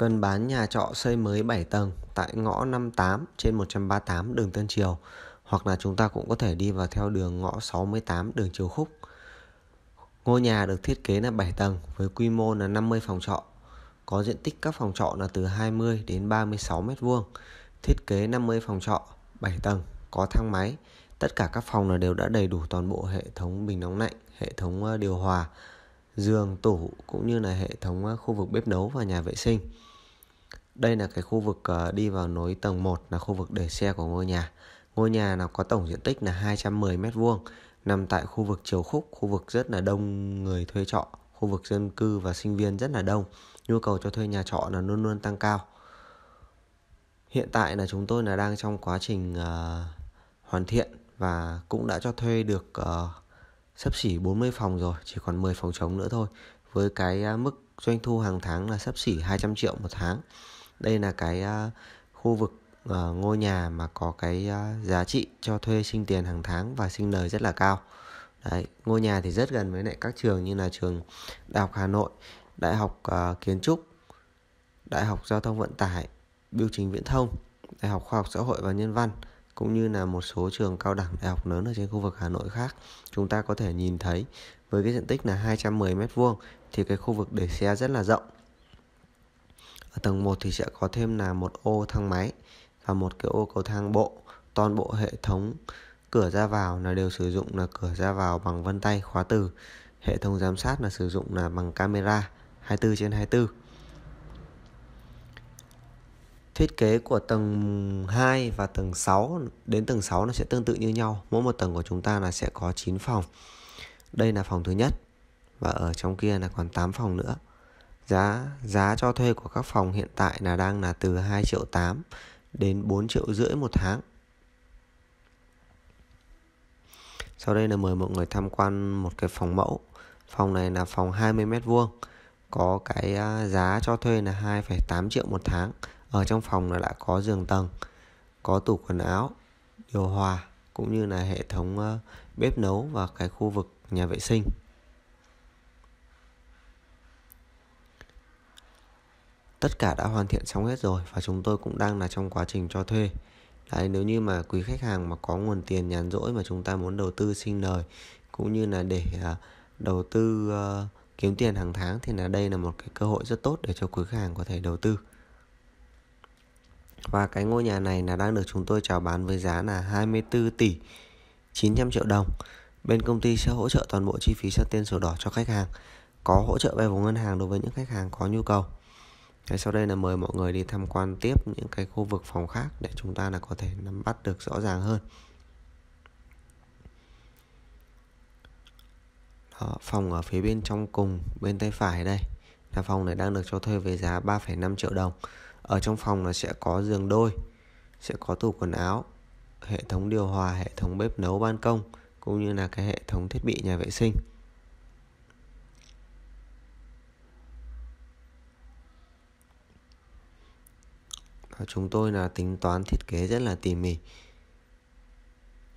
Cần bán nhà trọ xây mới 7 tầng tại ngõ 58 trên 138 đường Tân Triều hoặc là chúng ta cũng có thể đi vào theo đường ngõ 68 đường Triều Khúc. Ngôi nhà được thiết kế là 7 tầng với quy mô là 50 phòng trọ. Có diện tích các phòng trọ là từ 20 đến 36 m2. Thiết kế 50 phòng trọ, 7 tầng, có thang máy. Tất cả các phòng là đều đã đầy đủ toàn bộ hệ thống bình nóng lạnh, hệ thống ờ, điều hòa, giường, tủ cũng như là hệ thống ờ, khu vực bếp nấu và nhà vệ sinh. Đây là cái khu vực ờ, đi vào nối tầng 1 là khu vực để xe của ngôi nhà. Ngôi nhà nó có tổng diện tích là 210 m2, nằm tại khu vực chiều Khúc, khu vực rất là đông người thuê trọ, khu vực dân cư và sinh viên rất là đông. Nhu cầu cho thuê nhà trọ là luôn luôn tăng cao. Hiện tại là chúng tôi là đang trong quá trình uh, hoàn thiện và cũng đã cho thuê được uh, sắp xỉ 40 phòng rồi, chỉ còn 10 phòng trống nữa thôi. Với cái uh, mức doanh thu hàng tháng là sắp xỉ 200 triệu một tháng đây là cái à, khu vực à, ngôi nhà mà có cái à, giá trị cho thuê sinh tiền hàng tháng và sinh lời rất là cao đấy ngôi nhà thì rất gần với lại các trường như là trường đại học hà nội đại học kiến trúc đại học giao thông vận tải biểu chính viễn thông đại học khoa học xã hội và nhân văn cũng như là một số trường cao đẳng đại học lớn ở trên khu vực Hà Nội khác chúng ta có thể nhìn thấy với cái diện tích là 210 m2 thì cái khu vực để xe rất là rộng ở tầng 1 thì sẽ có thêm là một ô thang máy và một cái ô cầu thang bộ toàn bộ hệ thống cửa ra vào là đều sử dụng là cửa ra vào bằng vân tay khóa từ hệ thống giám sát là sử dụng là bằng camera 24 trên 24 Thiết kế của tầng 2 và tầng 6 đến tầng 6 nó sẽ tương tự như nhau. Mỗi một tầng của chúng ta là sẽ có 9 phòng. Đây là phòng thứ nhất và ở trong kia là còn 8 phòng nữa. Giá giá cho thuê của các phòng hiện tại là đang là từ 2 triệu 8 đến 4 triệu rưỡi một tháng. Sau đây là mời mọi người tham quan một cái phòng mẫu. Phòng này là phòng 20 mét vuông. Có cái à, giá cho thuê là 2,8 triệu một tháng. Ở trong phòng là đã có giường tầng, có tủ quần áo, điều hòa cũng như là hệ thống à, bếp nấu và cái khu vực nhà vệ sinh. tất cả đã hoàn thiện xong hết rồi và chúng tôi cũng đang là trong quá trình cho thuê Đấy, nếu như mà quý khách hàng mà có nguồn tiền nhàn rỗi mà chúng ta muốn đầu tư sinh lời cũng như là để uh, đầu tư uh, kiếm tiền hàng tháng thì là đây là một cái cơ hội rất tốt để cho quý khách hàng có thể đầu tư. Và cái ngôi nhà này là đang được chúng tôi chào bán với giá là 24 tỷ 900 triệu đồng. Bên công ty sẽ hỗ trợ toàn bộ chi phí xuất tiền sổ đỏ cho khách hàng, có hỗ trợ vay vốn ngân hàng đối với những khách hàng có nhu cầu. Cái sau đây là mời mọi người đi tham quan tiếp những cái khu vực phòng khác để chúng ta là có thể nắm bắt được rõ ràng hơn. Đó, phòng ở phía bên trong cùng bên tay phải đây là phòng này đang được cho thuê với giá 3,5 triệu đồng. Ở trong phòng là sẽ có giường đôi, sẽ có tủ quần áo, hệ thống điều hòa, hệ thống bếp nấu ban công cũng như là cái hệ thống thiết bị nhà vệ sinh. chúng tôi là tính toán thiết kế rất là tỉ mỉ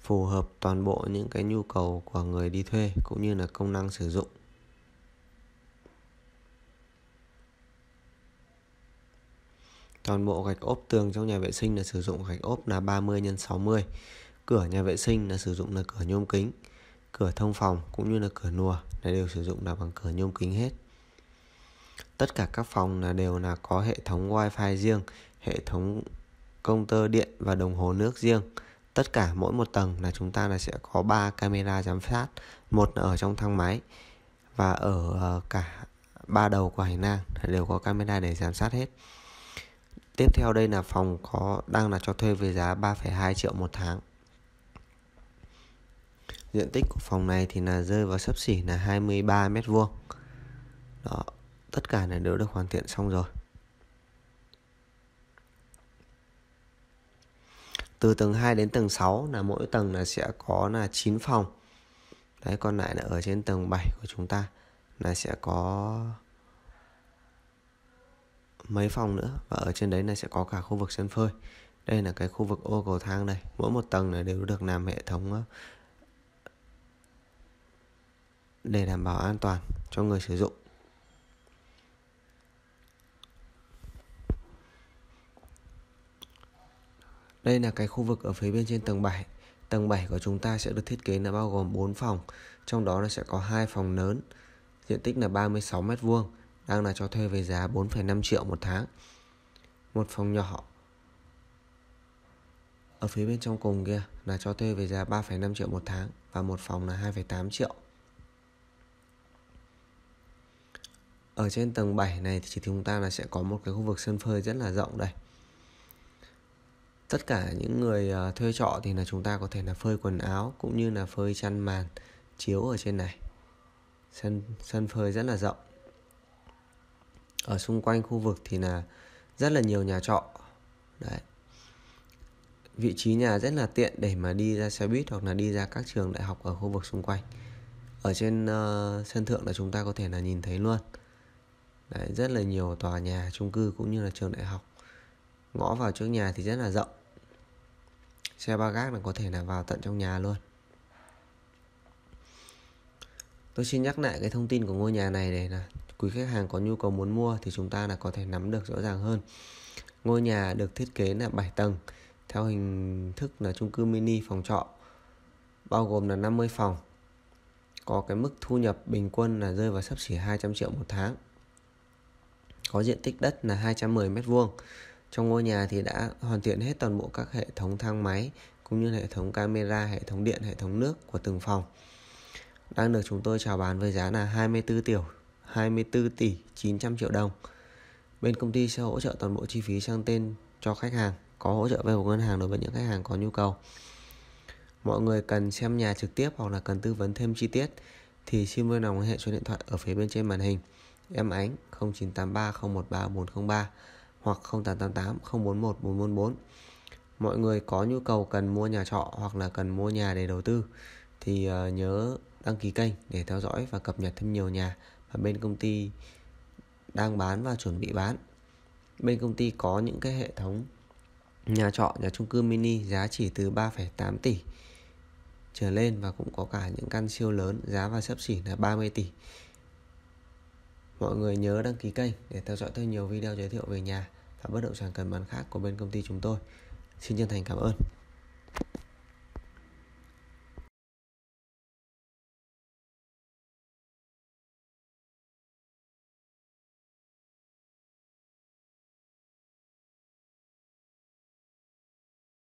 phù hợp toàn bộ những cái nhu cầu của người đi thuê cũng như là công năng sử dụng Toàn bộ gạch ốp tường trong nhà vệ sinh là sử dụng gạch ốp là 30 x 60. Cửa nhà vệ sinh là sử dụng là cửa nhôm kính. Cửa thông phòng cũng như là cửa nùa là đều sử dụng là bằng cửa nhôm kính hết. Tất cả các phòng là đều là có hệ thống wifi riêng hệ thống công tơ điện và đồng hồ nước riêng tất cả mỗi một tầng là chúng ta là sẽ có 3 camera giám sát một ở trong thang máy và ở ờ, cả ba đầu của hành lang đều có camera để giám sát hết tiếp theo đây là phòng có đang là cho thuê với giá 3,2 triệu một tháng diện tích của phòng này thì là rơi vào sấp xỉ là 23 mét vuông đó tất cả là đều được hoàn thiện xong rồi từ tầng 2 đến tầng 6 là mỗi tầng là sẽ có là 9 phòng đấy còn lại là ở trên tầng 7 của chúng ta là sẽ có mấy phòng nữa và ở trên đấy là sẽ có cả khu vực sân phơi đây là cái khu vực ô cầu thang đây, mỗi một tầng là đều được làm hệ thống ờ, để đảm bảo an toàn cho người sử dụng Đây là cái khu vực ở phía bên trên tầng 7. Tầng 7 của chúng ta sẽ được thiết kế là bao gồm 4 phòng, trong đó nó sẽ có hai phòng lớn, diện tích là 36 m2, đang là cho thuê với giá 4,5 triệu một tháng. Một phòng nhỏ ở phía bên trong cùng kia là cho thuê với giá 3,5 triệu một tháng và một phòng là 2,8 triệu. Ở trên tầng 7 này thì chúng ta là sẽ có một cái khu vực sân phơi rất là rộng đây tất cả những người ờ, thuê trọ thì là chúng ta có thể là phơi quần áo cũng như là phơi chăn màn chiếu ở trên này sân sân phơi rất là rộng ở xung quanh khu vực thì là rất là nhiều nhà trọ đấy vị trí nhà rất là tiện để mà đi ra xe buýt hoặc là đi ra các trường đại học ở khu vực xung quanh ở trên uh, sân thượng là chúng ta có thể là nhìn thấy luôn đấy rất là nhiều tòa nhà chung cư cũng như là trường đại học ngõ vào trước nhà thì rất là rộng xe ba gác là có thể là vào tận trong nhà luôn tôi xin nhắc lại cái thông tin của ngôi nhà này để là quý khách hàng có nhu cầu muốn mua thì chúng ta là có thể nắm được rõ ràng hơn ngôi nhà được thiết kế là 7 tầng theo hình thức là chung cư mini phòng trọ bao gồm là 50 phòng có cái mức thu nhập bình quân là rơi vào sấp xỉ 200 triệu một tháng có diện tích đất là 210 mét vuông trong ngôi nhà thì đã hoàn thiện hết toàn bộ các hệ thống thang máy cũng như hệ thống camera, hệ thống điện, hệ thống nước của từng phòng. Đang được chúng tôi chào bán với giá là 24 tiểu 24 tỷ 900 triệu đồng. Bên công ty sẽ hỗ trợ toàn bộ chi phí sang tên cho khách hàng, có hỗ trợ vay một ngân hàng đối với những khách hàng có nhu cầu. Mọi người cần xem nhà trực tiếp hoặc là cần tư vấn thêm chi tiết thì xin vui lòng hệ số điện thoại ở phía bên trên màn hình. Em Ánh 0983013403 hoặc 0888 041 444. Mọi người có nhu cầu cần mua nhà trọ hoặc là cần mua nhà để đầu tư thì ờ, nhớ đăng ký kênh để theo dõi và cập nhật thêm nhiều nhà mà bên công ty đang bán và chuẩn bị bán. Bên công ty có những cái hệ thống nhà trọ, nhà chung cư mini giá chỉ từ 3,8 tỷ trở lên và cũng có cả những căn siêu lớn giá và sấp xỉ là 30 tỷ. Mọi người nhớ đăng ký kênh để theo dõi thêm nhiều video giới thiệu về nhà và bất động sản cần bán khác của bên công ty chúng tôi. Xin chân thành cảm ơn.